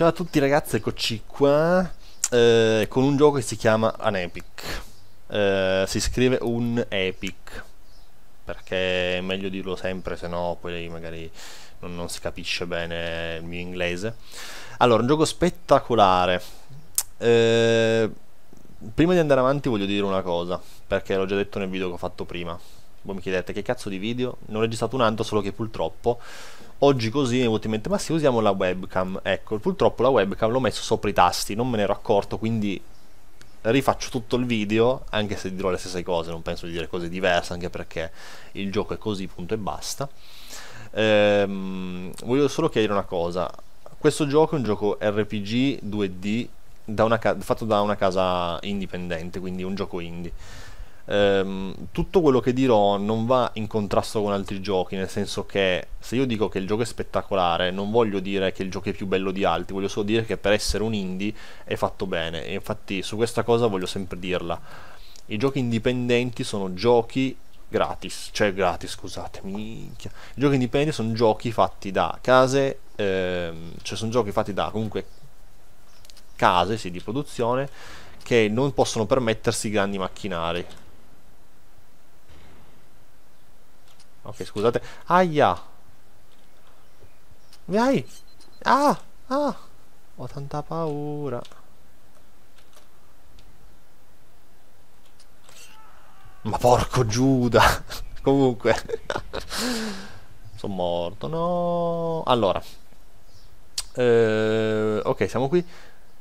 Ciao a tutti ragazzi, eccoci qua eh, con un gioco che si chiama An Epic. Eh, si scrive un Epic perché è meglio dirlo sempre, se no poi magari non, non, si capisce bene il mio inglese. Allora, un gioco spettacolare. Eh, prima di andare avanti voglio dire una cosa, perché l'ho già detto nel video che ho fatto prima. Voi mi chiedete che cazzo di video? non ho registrato un altro, solo che purtroppo oggi così mi in mente, ma sì, usiamo la webcam. Ecco, purtroppo la webcam l'ho messo sopra i tasti, non me ne ero accorto, quindi rifaccio tutto il video, anche se dirò le stesse cose, non penso di dire cose diverse, anche perché il gioco è così, punto e basta. Ehm, voglio solo chiedere una cosa. Questo gioco è un gioco RPG 2D da fatto da una casa indipendente, quindi un gioco indie ehm, tutto quello che dirò non va in contrasto con altri giochi, nel senso che se io dico che il gioco è spettacolare, non voglio dire che il gioco è più bello di altri, voglio solo dire che per essere un indie è fatto bene, e infatti su questa cosa voglio sempre dirla. I giochi indipendenti sono giochi gratis, cioè gratis, scusate, minchia. I giochi indipendenti sono giochi fatti da case, ehm, cioè sono giochi fatti da comunque case sì, di produzione che non possono permettersi grandi macchinari. Ok, scusate. Aia! Vai! Ah! Ah! Ho tanta paura. Ma porco Giuda! Comunque. Sono morto, no. Allora. Eh, ok, siamo qui.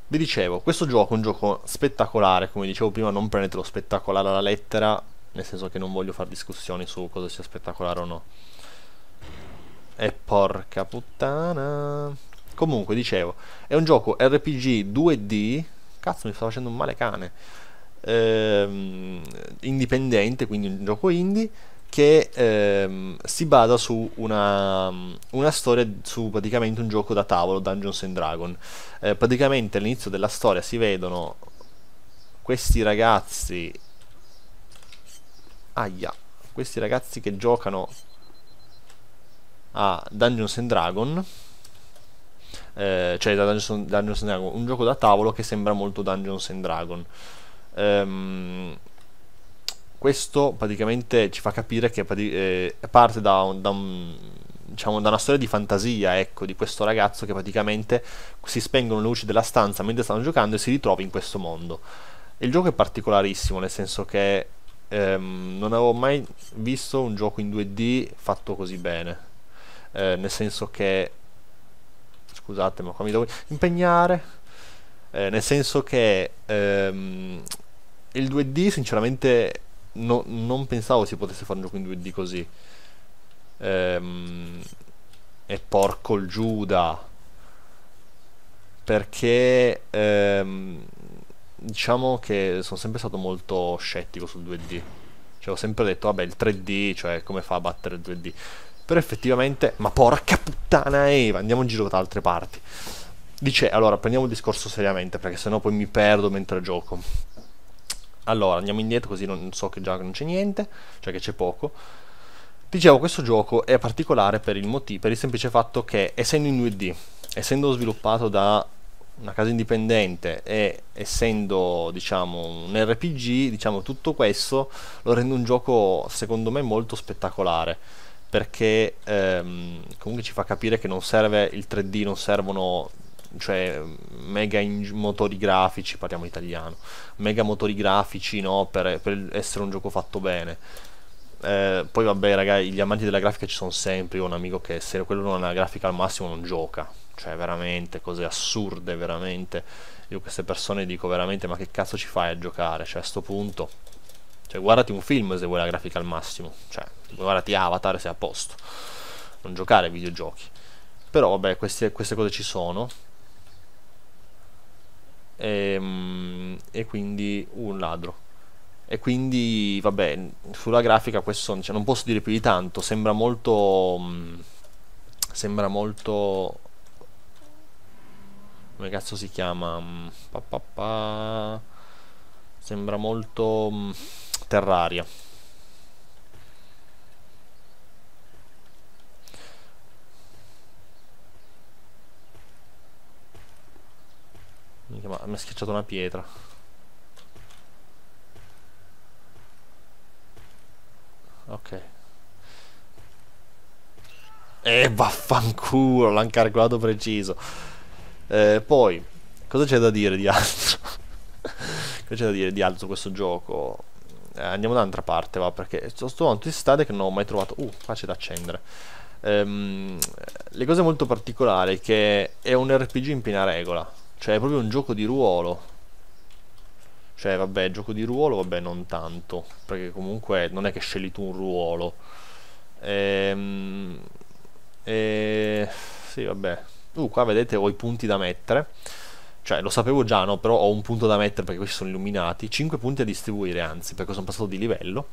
Vi dicevo, questo gioco è un gioco spettacolare, come dicevo prima, non prendetelo spettacolare alla lettera, nel senso che non voglio fare discussioni su cosa sia spettacolare o no. E porca puttana. Comunque, dicevo, è un gioco RPG 2D. Cazzo, mi sta facendo un male cane. Ehm, indipendente, quindi un gioco indie che ehm, si basa su una, una, storia, su praticamente un gioco da tavolo, Dungeons and Dragon. Eh, praticamente all'inizio della storia si vedono questi ragazzi aia, questi ragazzi che giocano a Dungeons and Dragon eh, cioè da Dungeons, Dungeons and Dragon un gioco da tavolo che sembra molto Dungeons and Dragon ehm, questo praticamente ci fa capire che eh, parte da, un, da un diciamo, da una storia di fantasia, ecco, di questo ragazzo che praticamente si spengono le luci della stanza mentre stanno giocando e si ritrova in questo mondo. Il gioco è particolarissimo, nel senso che ehm, non avevo mai visto un gioco in 2D fatto così bene. Eh, nel senso che scusate ma qua mi devo impegnare eh, nel senso che ehm, il 2D sinceramente no, non pensavo si potesse fare un gioco in 2D così ehm, e porco il Giuda perché ehm, diciamo che sono sempre stato molto scettico sul 2D. Cioè, ho sempre detto, vabbè, il 3D, cioè, come fa a battere il 2D? Però effettivamente, ma porca puttana, Eva, andiamo in giro da altre parti. Dice, allora, prendiamo il discorso seriamente, perché sennò poi mi perdo mentre gioco. Allora, andiamo indietro così non so che già non c'è niente, cioè che c'è poco. Dicevo, questo gioco è particolare per il, motivo, per il semplice fatto che, essendo in 2D, essendo sviluppato da una casa indipendente e essendo diciamo un RPG diciamo tutto questo lo rende un gioco secondo me molto spettacolare perché ehm, comunque ci fa capire che non serve il 3D non servono cioè mega motori grafici parliamo italiano mega motori grafici no per, per essere un gioco fatto bene eh, poi vabbè ragazzi gli amanti della grafica ci sono sempre io ho un amico che se quello non ha la grafica al massimo non gioca cioè veramente cose assurde, veramente. Io queste persone dico veramente ma che cazzo ci fai a giocare? Cioè a sto punto. Cioè guardati un film se vuoi la grafica al massimo, cioè guardati Avatar se è a posto. Non giocare ai videogiochi. Però vabbè, queste, queste cose ci sono. E, ehm, e quindi un ladro e quindi vabbè sulla grafica questo cioè, non posso dire più di tanto sembra molto mm, sembra molto come cazzo si chiama? Mm, pa, pa, pa. Sembra molto mm, Terraria. Mica, mi ha schiacciato una pietra. Ok. E vaffanculo, l'han calcolato preciso. Eh, poi, cosa c'è da dire di altro? cosa c'è da dire di altro questo gioco? Eh, andiamo da un'altra parte, va, perché sto trovando tutti strade che non ho mai trovato. Uh, qua c'è da accendere. Ehm, le cose molto particolari è che è un RPG in piena regola, cioè è proprio un gioco di ruolo. Cioè, vabbè, gioco di ruolo, vabbè, non tanto, perché comunque non è che scegli tu un ruolo. Ehm, e... Sì, vabbè, uh, qua vedete ho i punti da mettere cioè lo sapevo già no però ho un punto da mettere perché questi sono illuminati 5 punti da distribuire anzi perché sono passato di livello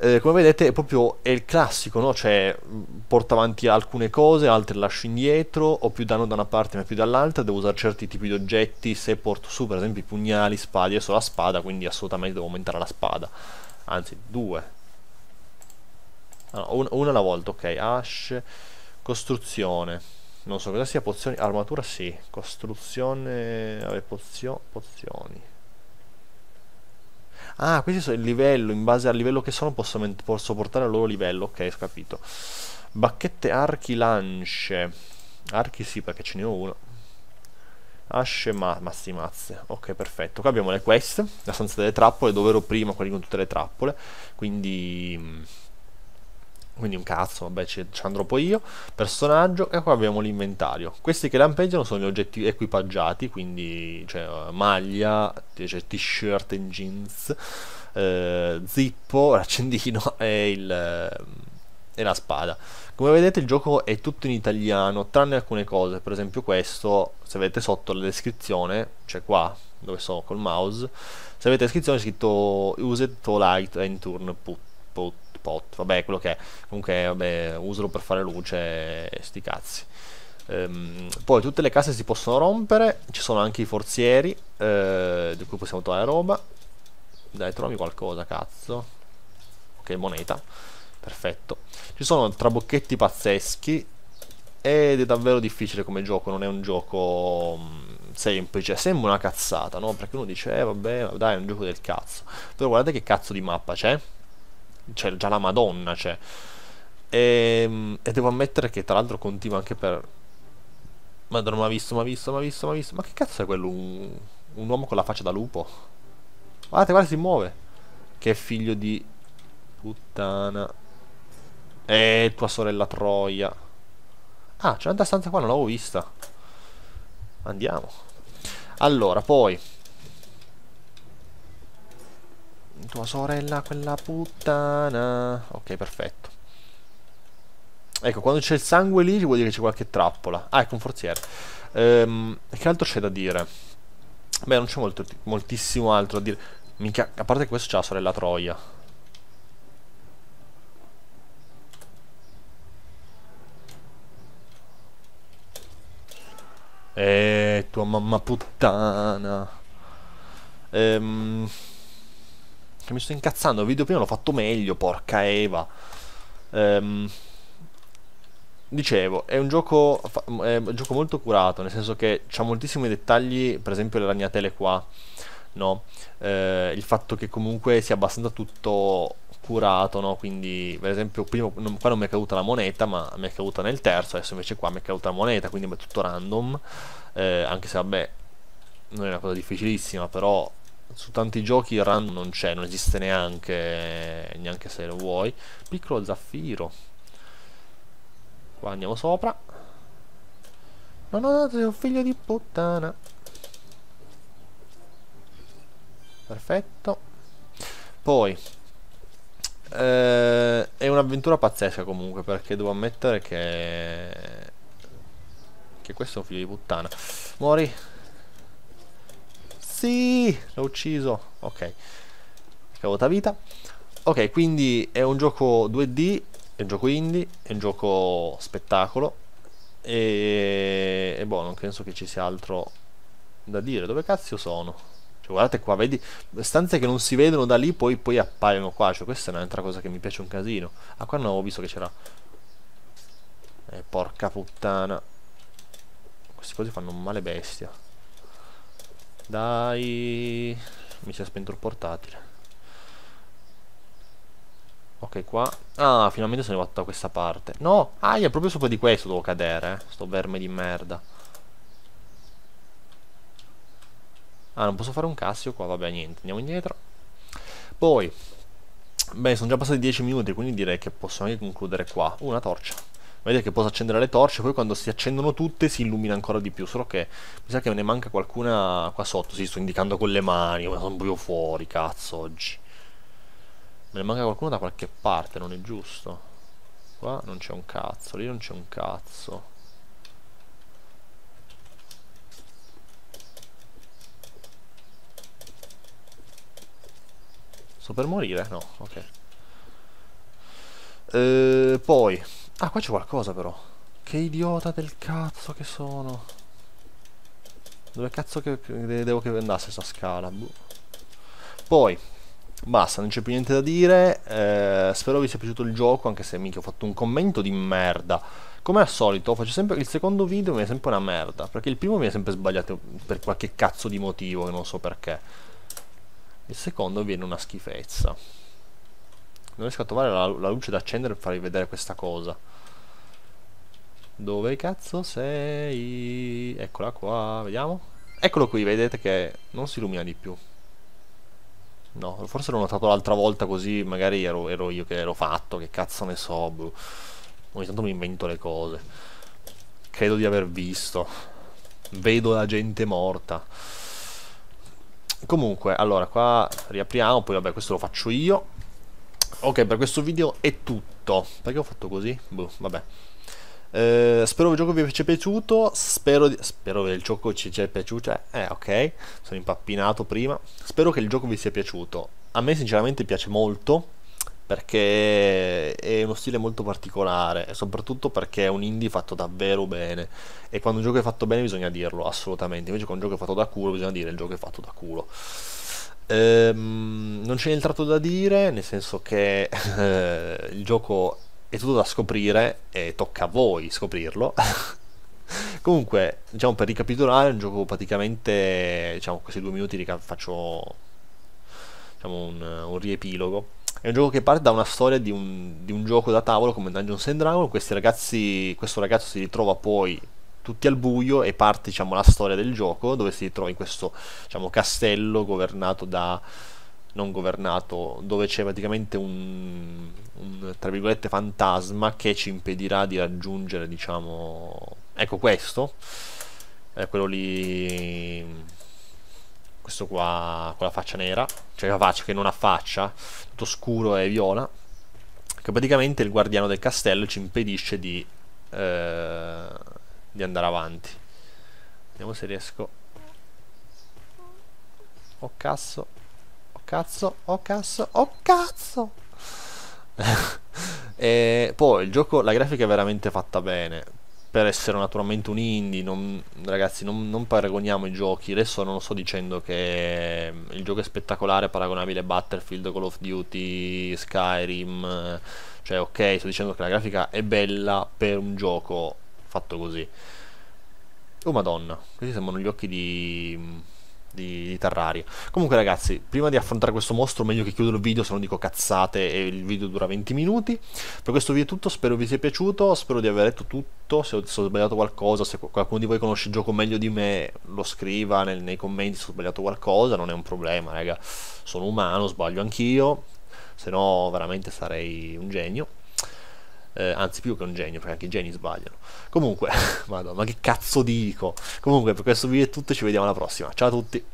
eh, come vedete è proprio è il classico no? cioè mm, porta avanti alcune cose altre lascio indietro ho più danno da una parte ma più dall'altra devo usare certi tipi di oggetti se porto su per esempio i pugnali spade adesso la spada quindi assolutamente devo aumentare la spada anzi due ah, un, una alla volta ok ash costruzione non so cosa sia pozioni. Armatura sì. Costruzione. Vabbè, pozio, pozioni. Ah, questi sono il livello. In base al livello che sono posso, posso portare al loro livello. Ok, ho capito. Bacchette archi lance. Archi sì, perché ce ne ho uno. Asce ma mazzi mazze. Ok, perfetto. Qua abbiamo le quest. La stanza delle trappole dove ero prima, quelli con tutte le trappole. Quindi mm, quindi un cazzo, vabbè ci, andrò poi io, personaggio e qua abbiamo l'inventario. Questi che lampeggiano sono gli oggetti equipaggiati, quindi cioè, maglia, cioè, t-shirt e jeans, eh, zippo, l'accendino e, il, e la spada. Come vedete il gioco è tutto in italiano, tranne alcune cose, per esempio questo, se vedete sotto la descrizione, cioè qua, dove sono col mouse, se avete la descrizione è scritto Use it to light and turn put pot, pot, vabbè quello che è, comunque vabbè, usalo per fare luce sti cazzi. Ehm, poi tutte le casse si possono rompere, ci sono anche i forzieri, eh, di cui possiamo trovare roba. Dai, trovi qualcosa, cazzo. Ok, moneta. Perfetto. Ci sono trabocchetti pazzeschi, ed è davvero difficile come gioco, non è un gioco mm, semplice, sembra una cazzata, no? Perché uno dice, eh vabbè, dai, è un gioco del cazzo. Però guardate che cazzo di mappa c'è cioè già la Madonna c'è. Cioè. Ehm, e, devo ammettere che tra l'altro continua anche per... Madonna, ma visto, ma visto, ma visto, ma visto. Ma che cazzo è quello? Un, un uomo con la faccia da lupo? Guardate, guarda, si muove. Che figlio di... Puttana. Eh, tua sorella Troia. Ah, c'è un'altra stanza qua, non l'avevo vista. Andiamo. Allora, poi... Tua sorella, quella puttana. Ok, perfetto. Ecco, quando c'è il sangue lì vuol dire che c'è qualche trappola. Ah, ecco un forziere. Ehm, che altro c'è da dire? Beh, non c'è moltissimo altro da dire. Minchia, a parte questo c'è la sorella Troia. Eh, tua mamma puttana. Ehm... Che mi sto incazzando, il video prima l'ho fatto meglio, porca Eva. Ehm, dicevo, è un, gioco, è un gioco molto curato, nel senso che c'ha moltissimi dettagli, per esempio le ragnatele qua, no? Eh, il fatto che comunque sia abbastanza tutto curato, no? Quindi, per esempio, prima, non, qua non mi è caduta la moneta, ma mi è caduta nel terzo, adesso invece qua mi è caduta la moneta, quindi è tutto random, eh, anche se vabbè, non è una cosa difficilissima, però su tanti giochi il random non c'è, non esiste neanche, neanche se lo vuoi. Piccolo zaffiro. Qua andiamo sopra. Non ho dato, sei un figlio di puttana. Perfetto. Poi, eh, è un'avventura pazzesca comunque, perché devo ammettere che... Che questo è un figlio di puttana. Mori. Sì, l'ho ucciso. Ok. Cavota vita. Ok, quindi è un gioco 2D, è un gioco indie, è un gioco spettacolo. E, e boh, non penso che ci sia altro da dire. Dove cazzo sono? Cioè, guardate qua, vedi, stanze che non si vedono da lì, poi, poi appaiono qua. Cioè, questa è un'altra cosa che mi piace un casino. Ah, qua non avevo visto che c'era... Eh, porca puttana. Questi cosi fanno un male bestia. Dai. Mi si è spento il portatile. Ok, qua. Ah, finalmente sono arrivato da questa parte. No! Ah, è proprio sopra di questo devo cadere, eh. Sto verme di merda. Ah, non posso fare un cassio qua, vabbè, niente. Andiamo indietro. Poi. Beh, sono già passati 10 minuti, quindi direi che possiamo anche concludere qua. Uh, una torcia. Vedete che posso accendere le torce, poi quando si accendono tutte si illumina ancora di più, solo che mi sa che me ne manca qualcuna qua sotto, sì, sto indicando con le mani, ma sono buio fuori, cazzo, oggi. Me ne manca qualcuno da qualche parte, non è giusto? Qua non c'è un cazzo, lì non c'è un cazzo. Sto per morire? No, ok. Eh, poi Ah, qua c'è qualcosa però. Che idiota del cazzo che sono. Dove cazzo che devo che andasse questa scala? Boh. Poi, basta, non c'è più niente da dire. Eh, spero vi sia piaciuto il gioco, anche se mica ho fatto un commento di merda. Come al solito, faccio sempre il secondo video mi è sempre una merda, perché il primo mi è sempre sbagliato per qualche cazzo di motivo che non so perché. Il secondo viene una schifezza. Non riesco a trovare la, la luce da accendere per farvi vedere questa cosa. Dove cazzo sei? Eccola qua, vediamo. Eccolo qui, vedete che non si illumina di più. No, forse l'ho notato l'altra volta così magari ero, ero io che l'ho fatto, che cazzo ne so. Blu. Boh. Ogni tanto mi invento le cose. Credo di aver visto. Vedo la gente morta. Comunque, allora qua riapriamo, poi vabbè questo lo faccio io ok, per questo video è tutto. Perché ho fatto così? Boh, vabbè. Eh, spero che il gioco vi sia piaciuto. Spero, di... spero che il gioco ci sia piaciuto. Cioè, eh, ok, sono impappinato prima. Spero che il gioco vi sia piaciuto. A me sinceramente piace molto perché è uno stile molto particolare e soprattutto perché è un indie fatto davvero bene e quando un gioco è fatto bene bisogna dirlo assolutamente invece quando un gioco è fatto da culo bisogna dire il gioco è fatto da culo Ehm, non c'è nient'altro da dire, nel senso che eh, il gioco è tutto da scoprire e tocca a voi scoprirlo. Comunque, diciamo per ricapitolare, è un gioco praticamente, diciamo questi due minuti faccio diciamo, un, un riepilogo. È un gioco che parte da una storia di un, di un gioco da tavolo come Dungeons and Dragons. Ragazzi, questo ragazzo si ritrova poi tutti al buio e parte diciamo, la storia del gioco dove si trova in questo diciamo, castello governato da non governato dove c'è praticamente un, un, tra virgolette fantasma che ci impedirà di raggiungere diciamo ecco questo è quello lì questo qua con la faccia nera cioè la faccia che non ha faccia tutto scuro e viola che praticamente il guardiano del castello ci impedisce di eh, di andare avanti vediamo se riesco oh cazzo oh cazzo oh cazzo oh cazzo e poi il gioco la grafica è veramente fatta bene per essere naturalmente un indie non, ragazzi non, non paragoniamo i giochi adesso non lo sto dicendo che il gioco è spettacolare paragonabile a Battlefield, Call of Duty Skyrim cioè ok sto dicendo che la grafica è bella per un gioco fatto così. Oh madonna, questi sembrano gli occhi di, di, di Terraria. Comunque ragazzi, prima di affrontare questo mostro meglio che chiudo il video, se non dico cazzate e il video dura 20 minuti. Per questo video è tutto, spero vi sia piaciuto, spero di aver letto tutto, se ho, se ho sbagliato qualcosa, se qualcuno di voi conosce il gioco meglio di me lo scriva nel, nei commenti se ho sbagliato qualcosa, non è un problema raga, sono umano, sbaglio anch'io, se no veramente sarei un genio eh, anzi più che un genio, perché anche i geni sbagliano. Comunque, madonna, ma che cazzo dico? Comunque, per questo video è tutto, ci vediamo alla prossima. Ciao a tutti!